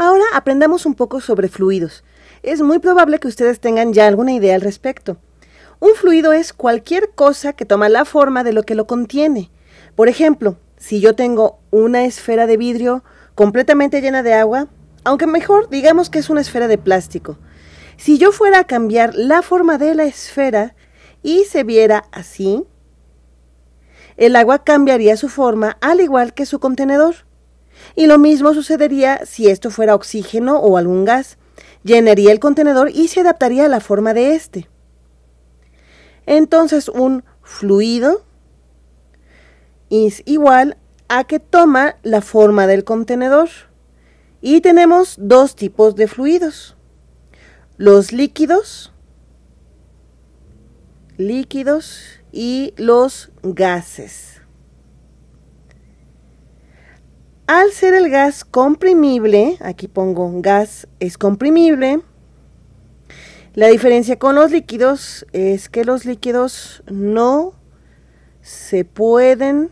Ahora aprendamos un poco sobre fluidos. Es muy probable que ustedes tengan ya alguna idea al respecto. Un fluido es cualquier cosa que toma la forma de lo que lo contiene. Por ejemplo, si yo tengo una esfera de vidrio completamente llena de agua, aunque mejor digamos que es una esfera de plástico, si yo fuera a cambiar la forma de la esfera y se viera así, el agua cambiaría su forma al igual que su contenedor. Y lo mismo sucedería si esto fuera oxígeno o algún gas. Llenaría el contenedor y se adaptaría a la forma de éste. Entonces un fluido es igual a que toma la forma del contenedor. Y tenemos dos tipos de fluidos. Los líquidos, líquidos y los gases. Al ser el gas comprimible, aquí pongo gas es comprimible, la diferencia con los líquidos es que los líquidos no se pueden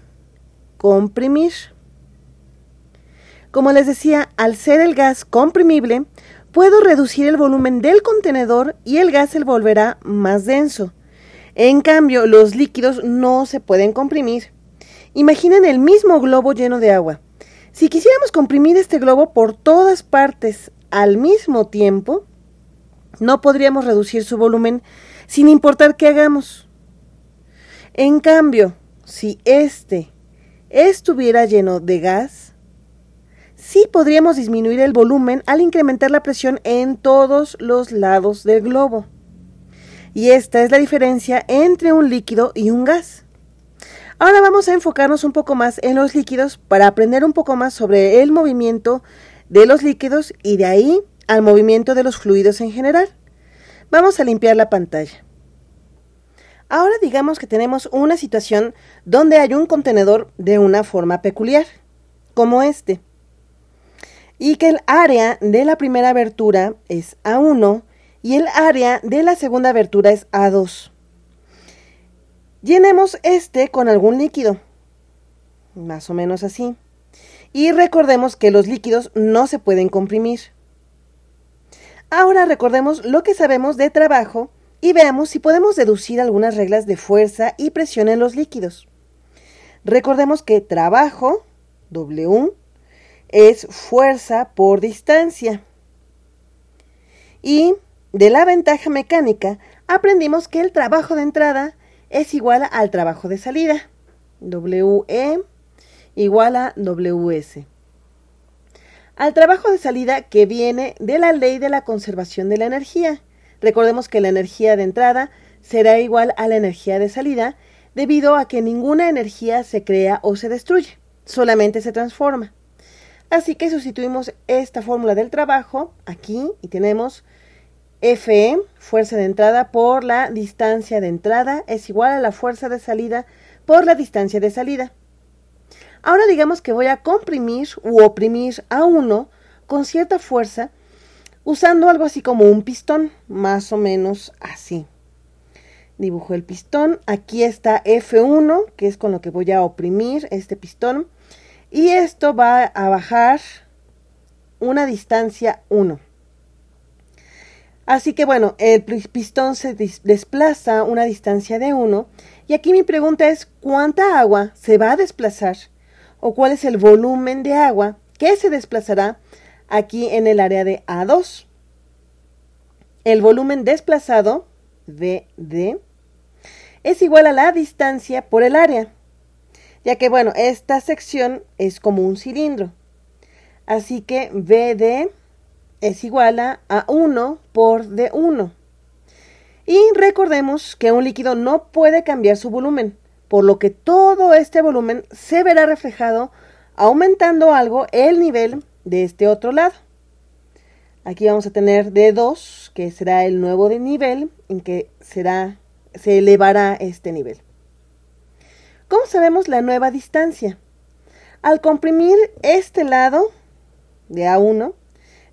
comprimir. Como les decía, al ser el gas comprimible, puedo reducir el volumen del contenedor y el gas se volverá más denso. En cambio, los líquidos no se pueden comprimir. Imaginen el mismo globo lleno de agua. Si quisiéramos comprimir este globo por todas partes al mismo tiempo, no podríamos reducir su volumen sin importar qué hagamos. En cambio, si este estuviera lleno de gas, sí podríamos disminuir el volumen al incrementar la presión en todos los lados del globo. Y esta es la diferencia entre un líquido y un gas. Ahora vamos a enfocarnos un poco más en los líquidos para aprender un poco más sobre el movimiento de los líquidos y de ahí al movimiento de los fluidos en general. Vamos a limpiar la pantalla. Ahora digamos que tenemos una situación donde hay un contenedor de una forma peculiar, como este, y que el área de la primera abertura es A1 y el área de la segunda abertura es A2. Llenemos este con algún líquido, más o menos así. Y recordemos que los líquidos no se pueden comprimir. Ahora recordemos lo que sabemos de trabajo y veamos si podemos deducir algunas reglas de fuerza y presión en los líquidos. Recordemos que trabajo, W, es fuerza por distancia. Y de la ventaja mecánica aprendimos que el trabajo de entrada es igual al trabajo de salida. WE igual a WS. Al trabajo de salida que viene de la ley de la conservación de la energía. Recordemos que la energía de entrada será igual a la energía de salida debido a que ninguna energía se crea o se destruye, solamente se transforma. Así que sustituimos esta fórmula del trabajo aquí y tenemos Fm fuerza de entrada por la distancia de entrada, es igual a la fuerza de salida por la distancia de salida. Ahora digamos que voy a comprimir u oprimir a uno con cierta fuerza usando algo así como un pistón, más o menos así. Dibujo el pistón, aquí está F1, que es con lo que voy a oprimir este pistón, y esto va a bajar una distancia 1. Así que bueno, el pistón se desplaza una distancia de 1 y aquí mi pregunta es ¿cuánta agua se va a desplazar? ¿O cuál es el volumen de agua que se desplazará aquí en el área de A2? El volumen desplazado, VD, es igual a la distancia por el área, ya que bueno, esta sección es como un cilindro. Así que VD es igual a 1 por D1. Y recordemos que un líquido no puede cambiar su volumen, por lo que todo este volumen se verá reflejado aumentando algo el nivel de este otro lado. Aquí vamos a tener D2, que será el nuevo de nivel en que será, se elevará este nivel. ¿Cómo sabemos la nueva distancia? Al comprimir este lado de A1,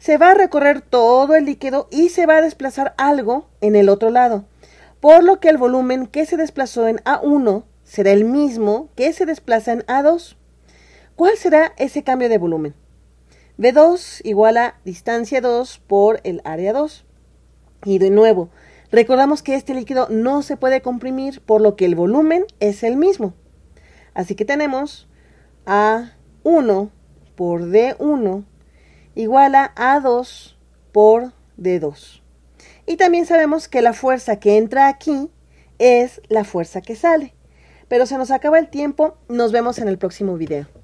se va a recorrer todo el líquido y se va a desplazar algo en el otro lado, por lo que el volumen que se desplazó en A1 será el mismo que se desplaza en A2. ¿Cuál será ese cambio de volumen? V2 igual a distancia 2 por el área 2. Y de nuevo, recordamos que este líquido no se puede comprimir, por lo que el volumen es el mismo. Así que tenemos A1 por D1 igual a A2 por D2. Y también sabemos que la fuerza que entra aquí es la fuerza que sale. Pero se nos acaba el tiempo, nos vemos en el próximo video.